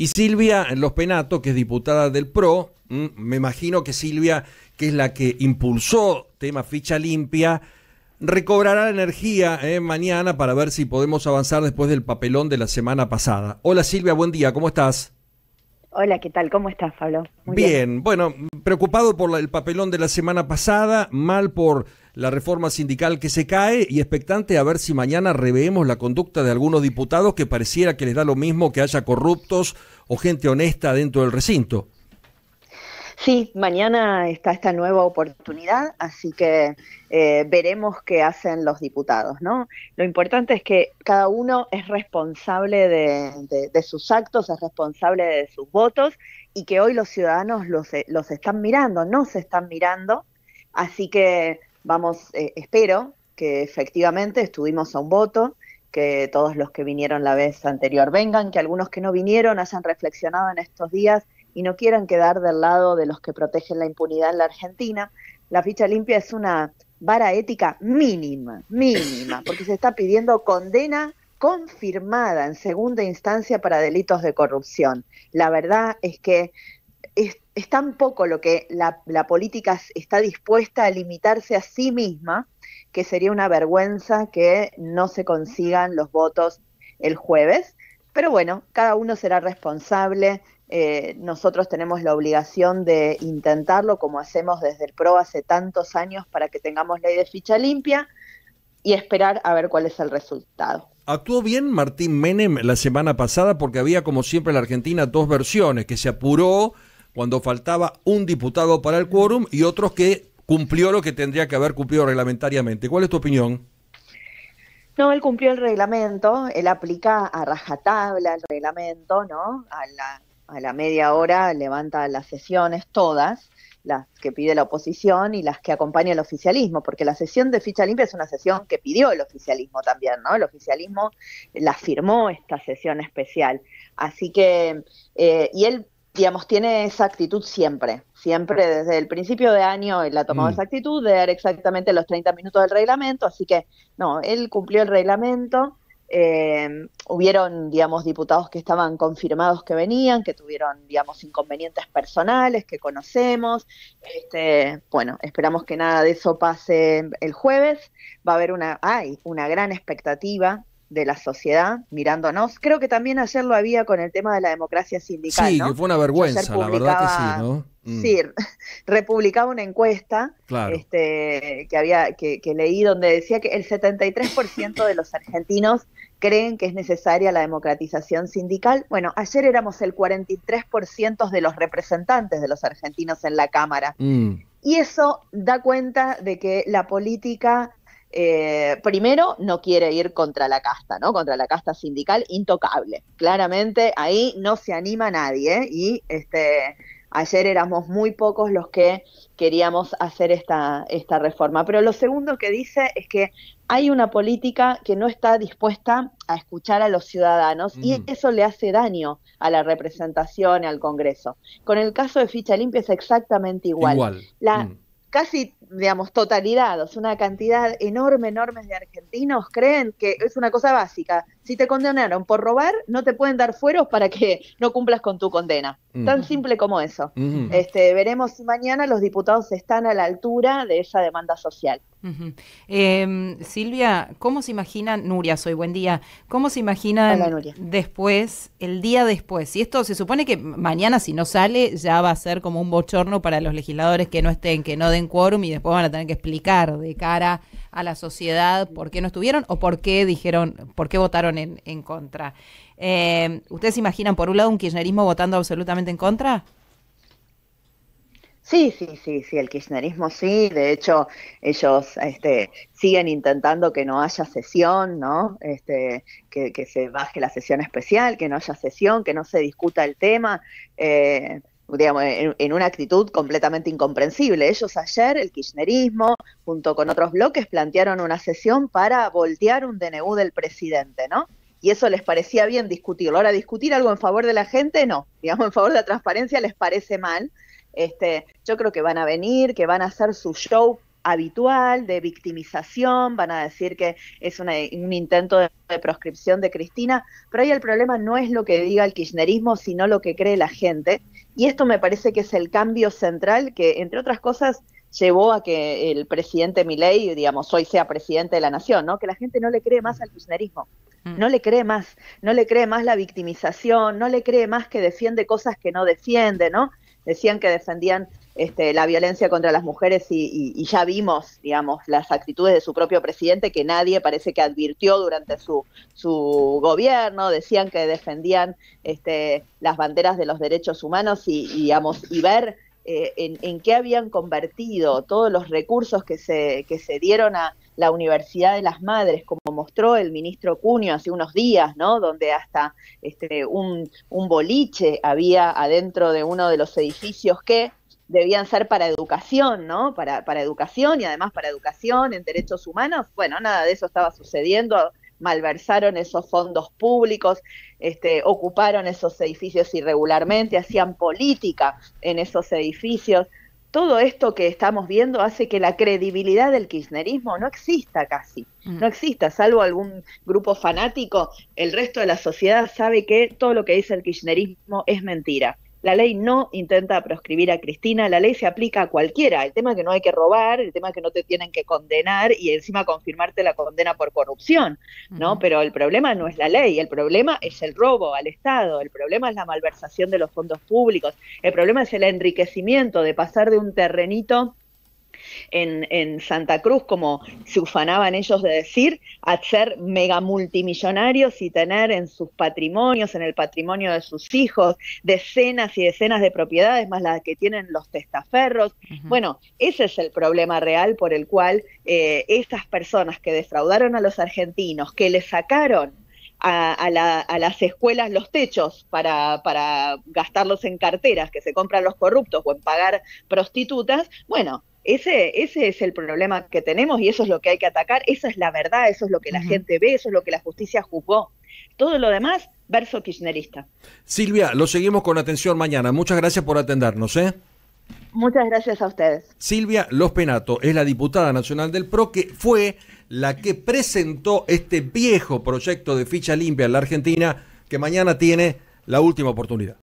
Y Silvia Los Penato, que es diputada del PRO, mm, me imagino que Silvia, que es la que impulsó tema ficha limpia, recobrará energía eh, mañana para ver si podemos avanzar después del papelón de la semana pasada. Hola Silvia, buen día, ¿cómo estás? Hola, ¿qué tal? ¿Cómo estás, Pablo? bien. bueno, preocupado por el papelón de la semana pasada, mal por la reforma sindical que se cae y expectante a ver si mañana reveemos la conducta de algunos diputados que pareciera que les da lo mismo que haya corruptos o gente honesta dentro del recinto. Sí, mañana está esta nueva oportunidad, así que eh, veremos qué hacen los diputados, ¿no? Lo importante es que cada uno es responsable de, sus actos, es responsable de sus votos y que hoy los ciudadanos los, los están mirando, no se están mirando, así que vamos, eh, espero que efectivamente estuvimos a un voto, que todos los que vinieron la vez anterior vengan, que algunos que no vinieron hayan reflexionado en estos días y no quieran quedar del lado de los que protegen la impunidad en la Argentina. La ficha limpia es una vara ética mínima, mínima, porque se está pidiendo condena confirmada en segunda instancia para delitos de corrupción. La verdad es que es tan poco lo que la, política está dispuesta a limitarse a sí misma que sería una vergüenza que no se consigan los votos el jueves. Pero bueno, cada uno será responsable. Eh, nosotros tenemos la obligación de intentarlo como hacemos desde el PRO hace tantos años para que tengamos ley de ficha limpia y esperar a ver cuál es el resultado. Actuó bien Martín Menem la semana pasada porque había, como siempre en la Argentina, dos versiones, que se apuró cuando faltaba un diputado para el quórum y otros que cumplió lo que tendría que haber cumplido reglamentariamente. ¿Cuál es tu opinión? No, él cumplió el reglamento, él aplica a rajatabla el reglamento, ¿no? A la, media hora levanta las sesiones todas, las que pide la oposición y las que acompaña el oficialismo, porque la sesión de ficha limpia es una sesión que pidió el oficialismo también, ¿no? El oficialismo la firmó esta sesión especial. Así que, eh, y él digamos, tiene esa actitud siempre, siempre desde el principio de año él ha tomado mm. esa actitud de dar exactamente los 30 minutos del reglamento, así que no, él cumplió el reglamento, eh, hubieron, digamos, diputados que estaban confirmados que venían, que tuvieron, digamos, inconvenientes personales que conocemos. Este, bueno, esperamos que nada de eso pase el jueves. Va a haber una, hay una gran expectativa de la sociedad mirándonos. Creo que también ayer lo había con el tema de la democracia sindical. Sí, que fue una vergüenza, la verdad que sí, ¿no? Mm. Sí, republicaba una encuesta este, que, había, que, leí donde decía que el 73% de los argentinos creen que es necesaria la democratización sindical. Bueno, ayer éramos el 43% de los representantes de los argentinos en la Cámara. Mm. Y eso da cuenta de que la política eh, primero, no quiere ir contra la casta, ¿no? Contra la casta sindical intocable. Claramente ahí no se anima nadie ¿eh? y este, ayer éramos muy pocos los que queríamos hacer esta, esta reforma. Pero lo segundo que dice es que hay una política que no está dispuesta a escuchar a los ciudadanos y eso le hace daño a la representación, y al Congreso. Con el caso de Ficha Limpia es exactamente igual. La, mm casi, digamos, totalidad, o sea, una cantidad enorme, enorme de argentinos creen que es una cosa básica, si te condenaron por robar, no te pueden dar fueros para que no cumplas con tu condena. Mm. Tan simple como eso. Mm. Este, veremos si mañana los diputados están a la altura de esa demanda social. Em, Silvia, ¿cómo se imagina, Nuria, soy buen día, ¿cómo se imagina después, el día después? Y esto se supone que mañana si no sale ya va a ser como un bochorno para los legisladores que no estén, que no den quórum y después van a tener que explicar de cara a la sociedad por qué no estuvieron o por qué dijeron, por qué votaron en, contra. Eh, ¿Ustedes se imaginan, por un lado, un kirchnerismo votando absolutamente en contra? Sí, sí, sí, sí, el kirchnerismo sí, de hecho ellos este, siguen intentando que no haya sesión, ¿no? Este, que, se baje la sesión especial, que no haya sesión, que no se discuta el tema. Eh, digamos, en, una actitud completamente incomprensible. Ellos ayer, el kirchnerismo, junto con otros bloques, plantearon una sesión para voltear un DNU del presidente, ¿no? Y eso les parecía bien discutirlo. Ahora, discutir algo en favor de la gente, no. Digamos, en favor de la transparencia les parece mal. Este, yo creo que van a venir, que van a hacer su show habitual de victimización, van a decir que es un intento de, de, proscripción de Cristina, pero ahí el problema no es lo que diga el kirchnerismo, sino lo que cree la gente. Y esto me parece que es el cambio central que, entre otras cosas, llevó a que el presidente Milei, digamos, hoy sea presidente de la nación, ¿no? Que la gente no le cree más al kirchnerismo, mm. no le cree más, no le cree más la victimización, no le cree más que defiende cosas que no defiende, ¿no? Decían que defendían este, la violencia contra las mujeres y, ya vimos, digamos, las actitudes de su propio presidente que nadie parece que advirtió durante su, su gobierno, decían que defendían este, las banderas de los derechos humanos y, y digamos, y ver eh, en, qué habían convertido todos los recursos que se, que se dieron a la Universidad de las Madres, como mostró el ministro Cunio hace unos días, ¿no? Donde hasta este, un, un boliche había adentro de uno de los edificios que debían ser para educación, ¿no? Para, para educación y además para educación en derechos humanos. Bueno, nada de eso estaba sucediendo malversaron esos fondos públicos, este, ocuparon esos edificios irregularmente, hacían política en esos edificios. Todo esto que estamos viendo hace que la credibilidad del kirchnerismo no exista casi, mm. no exista, salvo algún grupo fanático, el resto de la sociedad sabe que todo lo que dice el kirchnerismo es mentira. La ley no intenta proscribir a Cristina, la ley se aplica a cualquiera. El tema es que no hay que robar, el tema que no te tienen que condenar y encima confirmarte la condena por corrupción, ¿no? Pero el problema no es la ley, el problema es el robo al Estado, el problema es la malversación de los fondos públicos, el problema es el enriquecimiento de pasar de un terrenito en, Santa Cruz, como se ufanaban ellos de decir, a ser mega multimillonarios y tener en sus patrimonios, en el patrimonio de sus hijos, decenas y decenas de propiedades, más las que tienen los testaferros. Bueno, ese es el problema real por el cual eh, estas personas que defraudaron a los argentinos, que le sacaron a, las escuelas los techos para gastarlos en carteras que se compran los corruptos o en pagar prostitutas, bueno, ese, es el problema que tenemos y eso es lo que hay que atacar, esa es la verdad, eso es lo que la gente ve, eso es lo que la justicia juzgó. Todo lo demás, verso kirchnerista. Silvia, lo seguimos con atención mañana. Muchas gracias por atendernos. ¿eh? Muchas gracias a ustedes. Silvia Los Penato es la diputada nacional del PRO que fue la que presentó este viejo proyecto de ficha limpia en la Argentina que mañana tiene la última oportunidad.